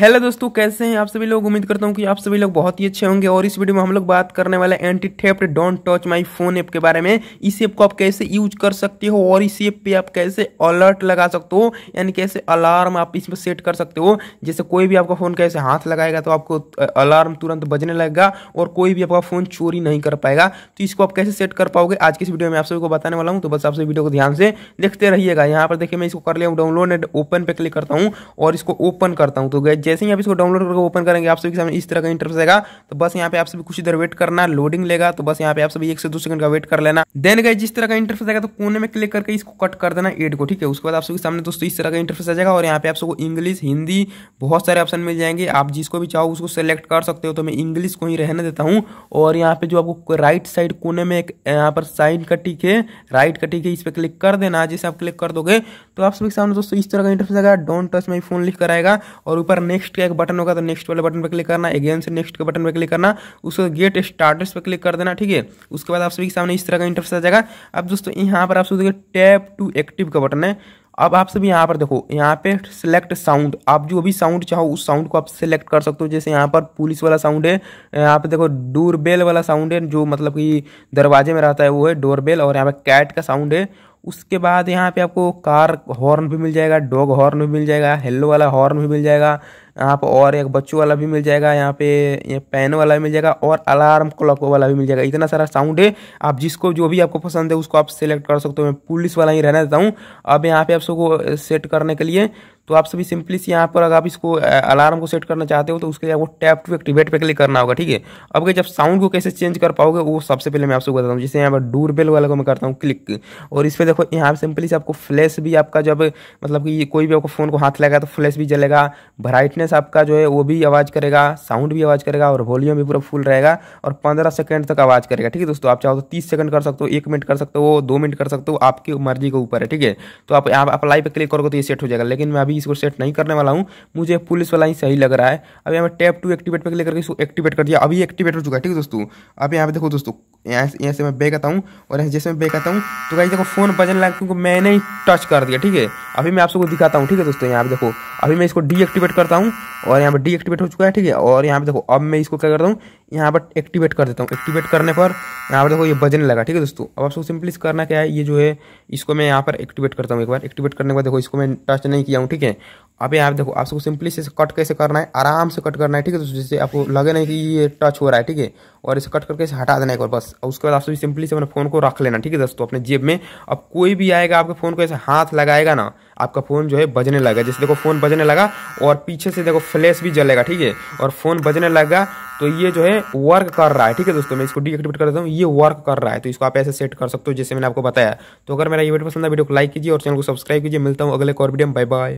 hello दोस्तों कैसे हैं आप सभी लोग उम्मीद करता हूं कि आप सभी लोग बहुत ही अच्छे होंगे और इस वीडियो में हम लोग बात करने वाले हैं anti theft don't touch my phone app के बारे में इस ऐप को आप कैसे यूज कर सकते हो और इस ऐप पे आप कैसे अलर्ट लगा सकते हो यानी कैसे अलार्म आप इसमें सेट कर सकते हो जैसे कोई भी आपका फ़ोन कैसे हाथ लगाएगा तो आपको अलार्म तुरंत बजने लगेगा और कोई भी आपका फ़ोन चोरी नहीं कर पाएगा तो इसको आप कैसे सेट कर पाओगे आज की इस वीडियो में आप सभी को बताने वाला हूँ तो बस आप सभी वीडियो को ध्यान से देखते रहिएगा यहाँ पर देखिए मैं इसको कर लिया हूँ डाउनलोड एंड ओपन पर क्लिक करता हूँ और इसको ओपन करता हूँ तो गए जैसे ही आप इसको डाउनलोड करके ओपन करेंगे आप सभी के सामने इस तरह का इंटरफेस आएगा तो बस यहाँ पे आप सभी कुछ देर वेट करना लोडिंग लेगा तो बस यहाँ पे आप सभी एक से दो सेकंड का वेट कर लेना देन गए जिस तरह का इंटरफेस आएगा तो कोने में क्लिक करके इसको कट कर देना एड को ठीक है उसके बाद आप सभी सामने दोस्तों इस तरह का इंटरफेस आ जाएगा और यहाँ पे आप सबको इंग्लिश हिंदी बहुत सारे ऑप्शन मिल जाएंगे आप जिसको भी चाहो उसको सेलेक्ट कर सकते हो तो मैं इंग्लिश को ही रहने देता हूँ और यहाँ पे जो आपको राइट साइड कोने में एक यहाँ पर साइन का टिक है राइट का टिक है इस पर क्लिक कर देना जैसे आप क्लिक कर दोगे तो आप सभी सामने दोस्तों इस तरह का इंटरफेस आएगा डोंट टच माई फोन लिख कर आएगा और ऊपर नेक्स्ट नेक्स्ट का एक बटन होगा तो नेक्स्ट वाले बटन पर क्लिक करना अगेन से नेक्स्ट के बटन पर क्लिक करना उसको गेट स्टार्टर्स पर क्लिक कर देना ठीक है उसके बाद आप सभी के सामने इस तरह का इंटरफेस आ जाएगा अब दोस्तों यहाँ पर आप सभी देखिए टैप टू एक्टिव का बटन है अब आप सभी यहाँ पर देखो यहाँ पे सिलेक्ट साउंड आप जो भी साउंड चाहो उस साउंड को आप सिलेक्ट कर सकते हो जैसे यहाँ पर पुलिस वाला साउंड है यहाँ पे देखो डोर बेल वाला साउंड है जो मतलब कि दरवाजे में रहता है वो है डोर बेल और यहाँ पे कैट का साउंड है उसके बाद यहाँ पे आपको कार हॉर्न भी मिल जाएगा डॉग हॉर्न भी मिल जाएगा हेलो वाला हॉर्न भी मिल जाएगा यहाँ पर और एक बच्चों वाला भी मिल जाएगा यहाँ पे ये पेन वाला भी मिल जाएगा और अलार्म क्लॉक वाला भी मिल जाएगा इतना सारा साउंड है आप जिसको जो भी आपको पसंद है उसको आप सेलेक्ट कर सकते हो मैं पुलिस वाला ही रहना देता हूँ अब यहाँ पे आप सबको सेट करने के लिए तो आप सभी सिंपली से यहाँ पर अगर आप इसको अलार्म को सेट करना चाहते हो तो उसके लिए आपको टैप टू एक्टिवेट पे क्लिक करना होगा ठीक है अब जब साउंड को कैसे चेंज कर पाओगे वो सबसे पहले मैं आपसे बताता हूँ जैसे यहाँ पर डूर बेल वाला को मैं करता हूँ क्लिक और इस पर देखो यहाँ सिंपली से आपको फ्लैश भी आपका जब मतलब कि कोई भी आपको फ़ोन को हाथ लगा तो फ्लैश भी जलेगा ब्राइटनेस आपका जो है वो भी आवाज़ करेगा साउंड भी आवाज़ करेगा और वॉल्यूम भी पूरा फुल रहेगा और पंद्रह सेकेंड तक आवाज़ करेगा ठीक है दोस्तों आप चाहो तो तीस सेकंड कर सकते हो एक मिनट कर सकते हो दो मिनट कर सकते हो आपकी मर्जी के ऊपर है ठीक है तो आप अप्लाई पर क्लिक करोगे तो ये सेट हो जाएगा लेकिन मैं अभी इसको सेट नहीं करने वाला हूँ मुझे पुलिस वाला ही सही लग रहा है अब यहाँ पर टैप टू एक्टिवेट पर लेकर इसको एक्टिवेट कर दिया अभी एक्टिवेट हो चुका है ठीक है दोस्तों अब यहाँ पे देखो दोस्तों यहाँ से मैं बैक आता हूँ और यहाँ जैसे मैं बैक आता हूँ तो कहीं देखो फोन बजने लगा क्योंकि मैंने ही टच कर दिया ठीक है अभी मैं आप सबको दिखाता हूँ ठीक है दोस्तों यहाँ पे देखो अभी मैं इसको डीएक्टिवेट करता हूँ और यहाँ पर डीएक्टिवेट हो चुका है ठीक है और यहाँ पे देखो अब मैं इसको क्या करता हूँ यहाँ पर एक्टिवेट कर देता हूँ एक्टिवेट करने पर यहाँ पर देखो ये बजने लगा ठीक है दोस्तों अब आप सबको सिंपली करना क्या है ये जो है इसको मैं यहाँ पर एक्टिवेट करता हूँ एक बार एक्टिवेट करने के बाद देखो इसको मैं टच नहीं किया हूँ ठीक है ठीक है अभी आप देखो आपको सिंपली से कट कैसे करना है आराम से कट करना है ठीक है तो जैसे आपको लगे नहीं कि ये टच हो रहा है ठीक है और इसे कट करके इसे हटा देना एक और बस उसके बाद आप सिंपली से अपने फ़ोन को रख लेना ठीक है दोस्तों अपने जेब में अब कोई भी आएगा आपके फ़ोन को ऐसे हाथ लगाएगा ना आपका फ़ोन जो है बजने लगा जैसे देखो फ़ोन बजने लगा और पीछे से देखो फ्लैश भी जलेगा ठीक है और फ़ोन बजने लगा तो ये जो है वर्क कर रहा है ठीक है दोस्तों मैं इसको डीएक्टिवेट कर देता हूँ ये वर्क कर रहा है तो इसको आप ऐसे सेट कर सकते हो जैसे मैंने आपको बताया तो अगर मेरा ये वीडियो पसंद है वीडियो को लाइक कीजिए और चैनल को सब्सक्राइब कीजिए मिलता हूँ अगले और वीडियो बाय बाय